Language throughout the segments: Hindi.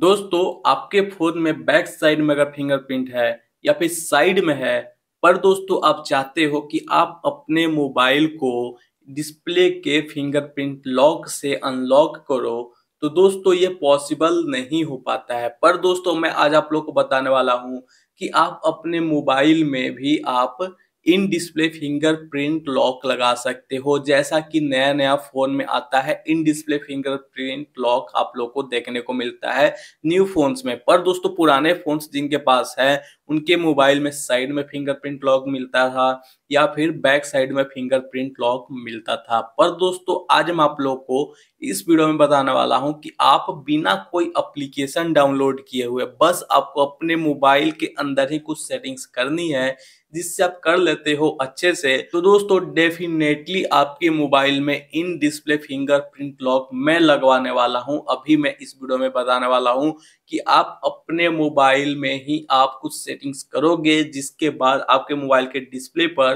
दोस्तों आपके फोन में बैक साइड में अगर फिंगरप्रिंट है या फिर साइड में है पर दोस्तों आप चाहते हो कि आप अपने मोबाइल को डिस्प्ले के फिंगरप्रिंट लॉक से अनलॉक करो तो दोस्तों ये पॉसिबल नहीं हो पाता है पर दोस्तों मैं आज आप लोग को बताने वाला हूँ कि आप अपने मोबाइल में भी आप इन डिस्प्ले फिंगरप्रिंट लॉक लगा सकते हो जैसा कि नया नया फोन में आता है इन डिस्प्ले फिंगरप्रिंट लॉक आप लोग को देखने को मिलता है न्यू फोन्स में पर दोस्तों पुराने फोन्स जिनके पास है उनके मोबाइल में साइड में फिंगरप्रिंट लॉक मिलता था या फिर बैक साइड में फिंगरप्रिंट लॉक मिलता था पर दोस्तों आज मैं आप लोग को इस वीडियो में बताने वाला हूं कि आप बिना कोई एप्लीकेशन डाउनलोड किए हुए बस आपको अपने मोबाइल के अंदर ही कुछ सेटिंग्स करनी है जिससे आप कर लेते हो अच्छे से तो दोस्तों डेफिनेटली आपके मोबाइल में इन डिस्प्ले फिंगरप्रिंट लॉक मैं लगवाने वाला हूं अभी मैं इस वीडियो में बताने वाला हूं कि आप अपने मोबाइल में ही आप कुछ सेटिंग्स करोगे जिसके बाद आपके मोबाइल के डिस्प्ले पर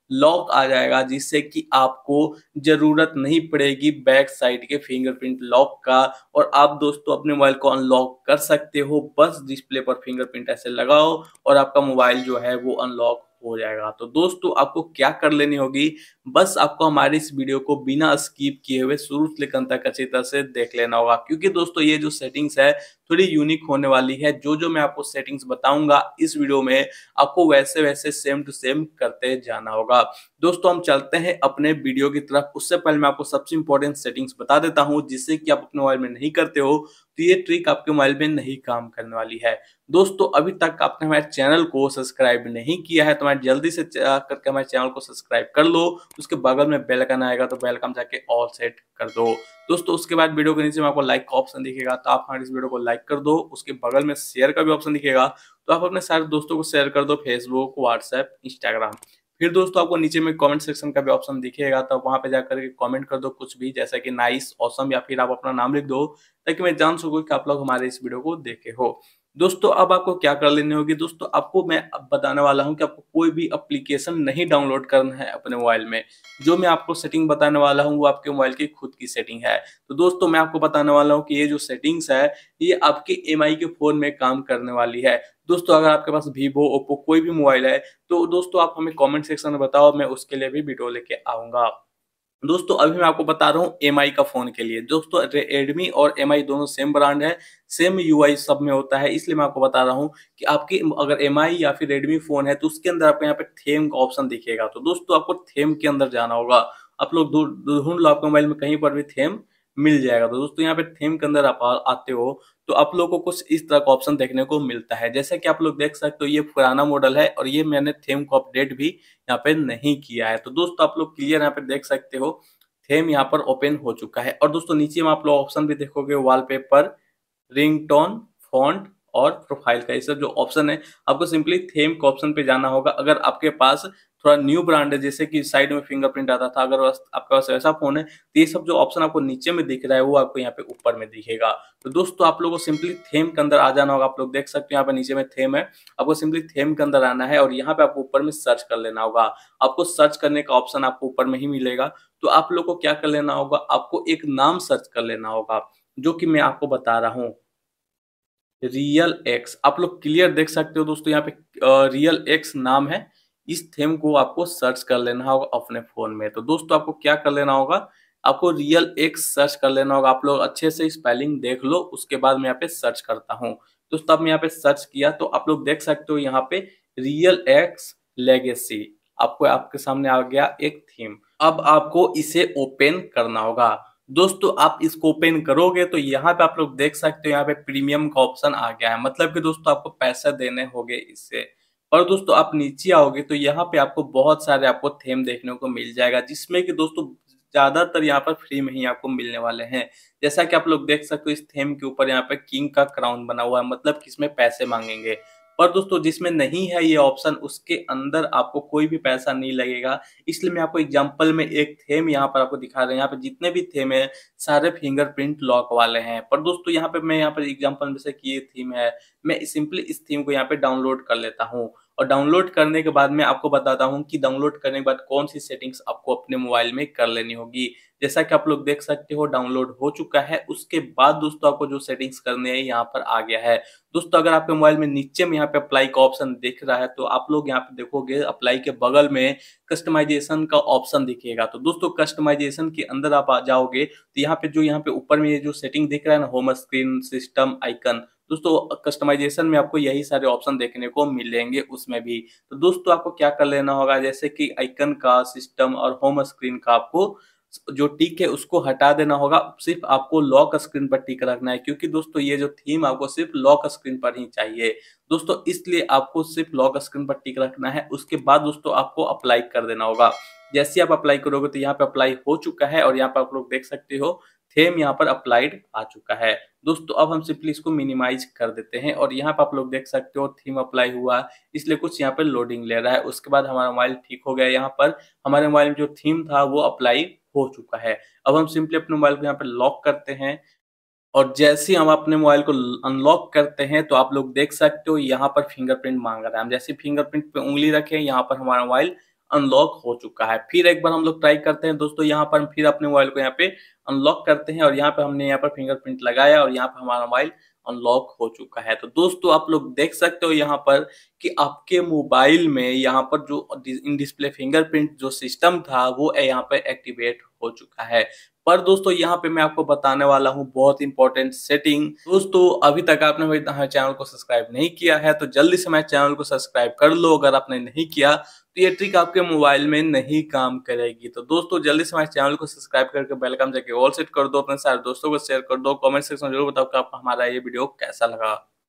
लॉक आ जाएगा जिससे कि आपको जरूरत नहीं पड़ेगी बैक साइड के फिंगरप्रिंट लॉक का और आप दोस्तों अपने मोबाइल को अनलॉक कर सकते हो बस डिस्प्ले पर फिंगरप्रिंट ऐसे लगाओ और आपका मोबाइल जो है वो अनलॉक हो जाएगा तो दोस्तों आपको क्या कर लेनी होगी बस आपको हमारे इस वीडियो को बिना स्किप किए हुए शुरू से लेकर तक अच्छी तरह से देख लेना होगा क्योंकि दोस्तों ये जो सेटिंग्स है थोड़ी यूनिक होने वाली है जो जो मैं आपको सेटिंग्स बताऊंगा इस वीडियो में आपको वैसे वैसे सेम टू सेम करते जाना होगा होगा दोस्तों हम चलते हैं अपने वीडियो की तरफ उससे पहले मैं आपको सबसे इंपॉर्टेंट सेटिंग्स बता देता हूं जिससे कि आप अपने मोबाइल में नहीं करते हो तो ये ट्रिक आपके मोबाइल में नहीं काम करने वाली है दोस्तों अभी तक आपने हमारे चैनल को सब्सक्राइब नहीं किया है तो मैं जल्दी से करके हमारे चैनल को सब्सक्राइब कर लो उसके बगल में बेल आइकन आएगा तो बेल आइकन जाके ऑल सेट कर दो दोस्तों उसके बाद वीडियो के नीचे में आपको लाइक का ऑप्शन दिखेगा तो आप हमारे इस वीडियो को लाइक कर दो उसके बगल में शेयर का भी ऑप्शन दिखेगा तो आप अपने सारे दोस्तों को शेयर कर दो फेसबुक व्हाट्सएप इंस्टाग्राम फिर दोस्तों आपको नीचे में कमेंट सेक्शन का भी ऑप्शन दिखेगा तो वहां पे जाकर के कमेंट कर दो कुछ भी जैसा कि नाइस ऑसम या फिर आप अपना नाम लिख दो ताकि मैं जान सकूं कि आप लोग हमारे इस वीडियो को देखे हो दोस्तों अब आपको क्या कर लेनी होगी दोस्तों आपको मैं अब बताने वाला हूं कि आपको कोई भी एप्लीकेशन नहीं डाउनलोड करना है अपने मोबाइल में जो मैं आपको सेटिंग बताने वाला हूं वो आपके मोबाइल की खुद की सेटिंग है तो दोस्तों मैं आपको बताने वाला हूं कि ये जो सेटिंग्स है ये आपके एम के फोन में काम करने वाली है दोस्तों अगर आपके पास वीवो ओप्पो कोई भी मोबाइल है तो दोस्तों आप हमें कॉमेंट सेक्शन में बताओ मैं उसके लिए भी वीडियो लेके आऊंगा दोस्तों अभी मैं आपको बता रहा हूँ एम का फोन के लिए दोस्तों रेडमी और एम दोनों सेम ब्रांड है सेम यू सब में होता है इसलिए मैं आपको बता रहा हूँ कि आपकी अगर एम या फिर रेडमी फोन है तो उसके अंदर आपको यहाँ पे थेम का ऑप्शन दिखेगा तो दोस्तों आपको थेम के अंदर जाना होगा आप लोग ढूंढ लो आपके मोबाइल में कहीं पर भी थेम मिल जाएगा तो दोस्तों यहाँ पे थीम के अंदर आप आते हो तो आप लोगों को कुछ इस तरह का ऑप्शन देखने को मिलता है जैसे कि आप लोग देख सकते हो ये पुराना मॉडल है और ये मैंने थीम को अपडेट भी यहाँ पे नहीं किया है तो दोस्तों आप लोग क्लियर यहाँ पे देख सकते हो थीम यहाँ पर ओपन हो चुका है और दोस्तों नीचे में आप लोग ऑप्शन भी देखोगे वॉलपेपर रिंगटोन फॉन्ट और प्रोफाइल का ये सब जो ऑप्शन है आपको सिंपली थेम के ऑप्शन पे जाना होगा अगर आपके पास थोड़ा न्यू ब्रांड है जैसे कि साइड में फिंगरप्रिंट आता था अगर आपके पास ऐसा फोन है तो ये सब जो ऑप्शन आपको नीचे में दिख रहा है वो आपको यहाँ पे ऊपर में दिखेगा तो दोस्तों आप लोगों को सिंपली थेम के अंदर आ जाना होगा आप लोग देख सकते हो यहाँ पे नीचे में थेम है आपको सिंपली थेम के अंदर आना है और यहाँ पे आपको ऊपर में सर्च कर लेना होगा आपको सर्च करने का ऑप्शन आपको ऊपर में ही मिलेगा तो आप लोग को क्या कर लेना होगा आपको एक नाम सर्च कर लेना होगा जो कि मैं आपको बता रहा हूँ रियल एक्स आप लोग क्लियर देख सकते हो दोस्तों यहाँ पे रियल एक्स नाम है इस थेम को आपको सर्च कर लेना होगा अपने फोन में तो दोस्तों आपको क्या कर लेना होगा आपको रियल एक्स सर्च कर लेना होगा आप लोग अच्छे से स्पेलिंग देख लो उसके बाद मैं यहाँ पे सर्च करता हूँ तो तब मैं यहाँ पे सर्च किया तो आप लोग देख सकते हो यहाँ पे रियल एक्स लेगेसी आपको आपके सामने आ गया एक थीम अब आपको इसे ओपन करना होगा दोस्तों आप इसको ओपन करोगे तो यहाँ पे आप लोग देख सकते हो यहाँ पे प्रीमियम का ऑप्शन आ गया है मतलब कि दोस्तों आपको पैसा देने होंगे इससे पर दोस्तों आप नीचे आओगे तो यहाँ पे आपको बहुत सारे आपको थेम देखने को मिल जाएगा जिसमें कि दोस्तों ज्यादातर यहाँ पर फ्री में ही आपको मिलने वाले हैं जैसा कि आप लोग देख सकते हो इस थेम के ऊपर यहाँ पे किंग का क्राउन बना हुआ है मतलब कि इसमें पैसे मांगेंगे पर दोस्तों जिसमें नहीं है ये ऑप्शन उसके अंदर आपको कोई भी पैसा नहीं लगेगा इसलिए मैं आपको एग्जांपल में एक थेम यहाँ पर आपको दिखा रहे हैं यहाँ पर जितने भी थेम है सारे फिंगरप्रिंट लॉक वाले हैं पर दोस्तों यहाँ पे मैं यहाँ पर एग्जांपल में से ये थीम है मैं सिंपली इस थीम को यहाँ पे डाउनलोड कर लेता हूँ और डाउनलोड करने के बाद मैं आपको बताता हूँ कि डाउनलोड करने के बाद कौन सी सेटिंग्स आपको अपने मोबाइल में कर लेनी होगी जैसा कि आप लोग देख सकते हो डाउनलोड हो चुका है उसके बाद दोस्तों आपको जो सेटिंग्स करने हैं यहाँ पर आ गया है दोस्तों अगर आपके मोबाइल में नीचे में यहाँ पे अप्लाई का ऑप्शन दिख रहा है तो आप लोग यहाँ पे देखोगे अप्लाई के बगल में कस्टमाइजेशन का ऑप्शन दिखेगा तो दोस्तों कस्टमाइजेशन के अंदर आप आ जाओगे तो यहाँ पे जो यहाँ पे ऊपर में ये जो सेटिंग दिख रहा है ना होम स्क्रीन सिस्टम आइकन दोस्तों कस्टमाइजेशन में आपको यही सारे ऑप्शन देखने को मिलेंगे उसमें भी तो दोस्तों आपको क्या कर लेना होगा जैसे कि आइकन का सिस्टम और होम स्क्रीन का आपको जो टिक है उसको हटा देना होगा सिर्फ आपको लॉक स्क्रीन पर टिक रखना है क्योंकि दोस्तों ये जो थीम आपको सिर्फ लॉक स्क्रीन पर ही चाहिए दोस्तों इसलिए आपको सिर्फ लॉक स्क्रीन पर टिक रखना है उसके बाद दोस्तों आपको अप्लाई कर देना होगा जैसे आप अप्लाई करोगे तो यहाँ पे अप्लाई हो चुका है और यहाँ पे आप लोग देख सकते हो थेम यहाँ पर अप्लाइड आ चुका है दोस्तों अब हम सिंपली इसको मिनिमाइज कर देते हैं और यहाँ पर आप लोग देख सकते हो थीम अप्लाई हुआ इसलिए कुछ यहाँ पर लोडिंग ले रहा है उसके बाद हमारा मोबाइल ठीक हो गया यहाँ पर हमारे मोबाइल में जो थीम था वो अप्लाई हो चुका है अब हम सिंपली अपने मोबाइल को यहाँ पर लॉक करते हैं और जैसे हम अपने मोबाइल को अनलॉक करते हैं तो आप लोग देख सकते हो यहाँ पर फिंगरप्रिंट मांग रहा है हम जैसे फिंगरप्रिंट पे उंगली रखें यहाँ पर हमारा मोबाइल अनलॉक हो चुका है फिर एक बार हम लोग ट्राई करते हैं दोस्तों यहाँ पर हम फिर अपने मोबाइल को यहाँ पे अनलॉक करते हैं और यहाँ पे हमने यहाँ पर फिंगरप्रिंट लगाया और यहाँ पर हमारा मोबाइल अनलॉक हो चुका है तो दोस्तों आप लोग देख सकते हो यहाँ पर कि आपके मोबाइल में यहाँ पर जो इन डिस्प्ले फिंगरप्रिंट जो सिस्टम था वो यहाँ पर एक्टिवेट हो चुका है पर दोस्तों यहाँ पे मैं आपको बताने वाला हूँ बहुत इंपॉर्टेंट सेटिंग दोस्तों अभी तक आपने मेरे चैनल को सब्सक्राइब नहीं किया है तो जल्दी से मैं चैनल को सब्सक्राइब कर लो अगर आपने नहीं किया तो ये ट्रिक आपके मोबाइल में नहीं काम करेगी तो दोस्तों जल्दी से हमारे चैनल को सब्सक्राइब करके बेलकम जाके ऑल सेट कर दो अपने सारे दोस्तों को शेयर कर दो कमेंट सेक्शन में जरूर बताओ कि आपको हमारा ये वीडियो कैसा लगा